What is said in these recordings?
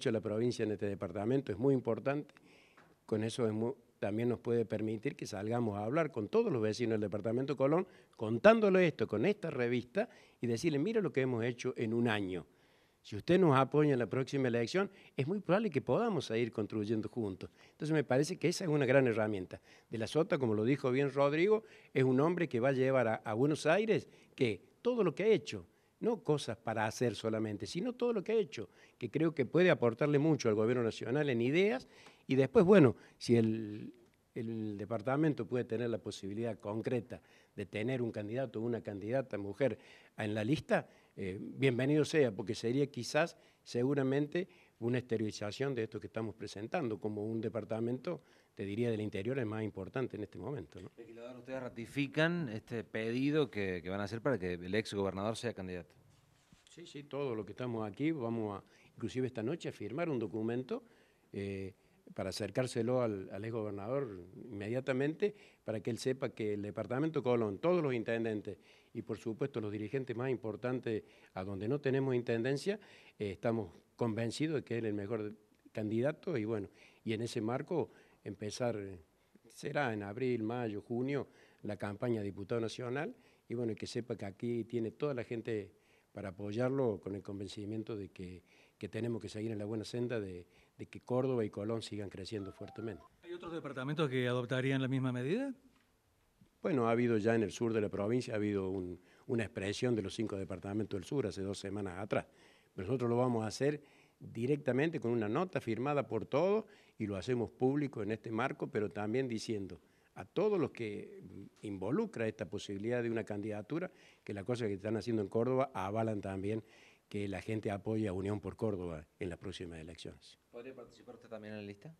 hecho la provincia en este departamento es muy importante, con eso también nos puede permitir que salgamos a hablar con todos los vecinos del departamento Colón, contándole esto con esta revista y decirle, mira lo que hemos hecho en un año. Si usted nos apoya en la próxima elección, es muy probable que podamos seguir construyendo juntos. Entonces me parece que esa es una gran herramienta. De la Sota, como lo dijo bien Rodrigo, es un hombre que va a llevar a, a Buenos Aires que todo lo que ha hecho, no cosas para hacer solamente, sino todo lo que ha hecho, que creo que puede aportarle mucho al gobierno nacional en ideas y después, bueno, si el, departamento puede tener la posibilidad concreta de tener un candidato o una candidata mujer en la lista, eh, bienvenido sea, porque sería quizás seguramente una exteriorización de esto que estamos presentando como un departamento, te diría, del interior es más importante en este momento. ¿ustedes ratifican este pedido que, van a hacer para que el ex gobernador sea candidato? Sí, sí, todo lo que estamos aquí, vamos a, inclusive esta noche, a firmar un documento eh, para acercárselo al, ex gobernador inmediatamente para que él sepa que el departamento Colón, todos los intendentes y por supuesto los dirigentes más importantes a donde no tenemos intendencia, eh, estamos convencidos de que él es el mejor candidato y bueno, y en ese marco empezar, eh, será en abril, mayo, junio, la campaña de diputado nacional y bueno, que sepa que aquí tiene toda la gente para apoyarlo con el convencimiento de que, tenemos que seguir en la buena senda de, que Córdoba y Colón sigan creciendo fuertemente. ¿Hay otros departamentos que adoptarían la misma medida? Bueno, ha habido ya en el sur de la provincia, ha habido una expresión de los cinco departamentos del sur hace dos semanas atrás. nosotros lo vamos a hacer directamente con una nota firmada por todos y lo hacemos público en este marco, pero también diciendo a todos los que involucra esta posibilidad de una candidatura, que las cosas que están haciendo en Córdoba avalan también que la gente apoye a Unión por Córdoba en las próximas elecciones. ¿Podría participarte también en la lista?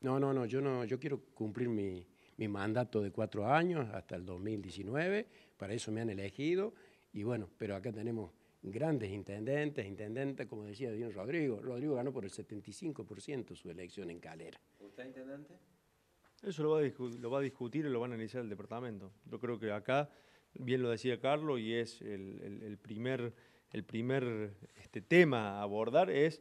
No, no, no, yo no, yo quiero cumplir mi, mandato de cuatro años hasta el 2019, para eso me han elegido, y bueno, pero acá tenemos grandes intendentes, intendentes, como decía Dino Rodrigo, Rodrigo ganó por el 75% su elección en Calera. ¿Usted intendente? Eso lo va, a discutir y lo va a analizar el departamento. Yo creo que acá, bien lo decía Carlos, y es el, primer, el primer este, tema a abordar, es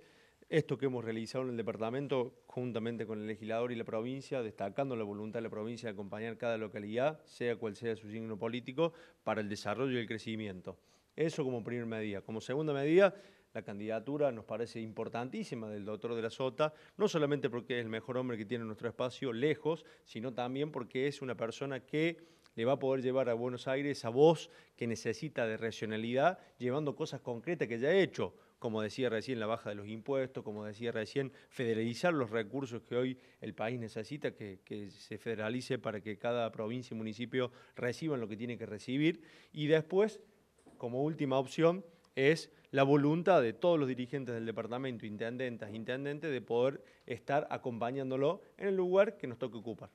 esto que hemos realizado en el departamento juntamente con el legislador y la provincia, destacando la voluntad de la provincia de acompañar cada localidad, sea cual sea su signo político, para el desarrollo y el crecimiento. Eso como primera medida. Como segunda medida, la candidatura nos parece importantísima del doctor de la Sota, no solamente porque es el mejor hombre que tiene nuestro espacio lejos, sino también porque es una persona que le va a poder llevar a Buenos Aires a voz que necesita de racionalidad, llevando cosas concretas que ya ha hecho como decía recién, la baja de los impuestos, como decía recién, federalizar los recursos que hoy el país necesita, que, que, se federalice para que cada provincia y municipio reciban lo que tiene que recibir. Y después, como última opción, es la voluntad de todos los dirigentes del departamento, intendentes, intendentes, de poder estar acompañándolo en el lugar que nos toque ocupar.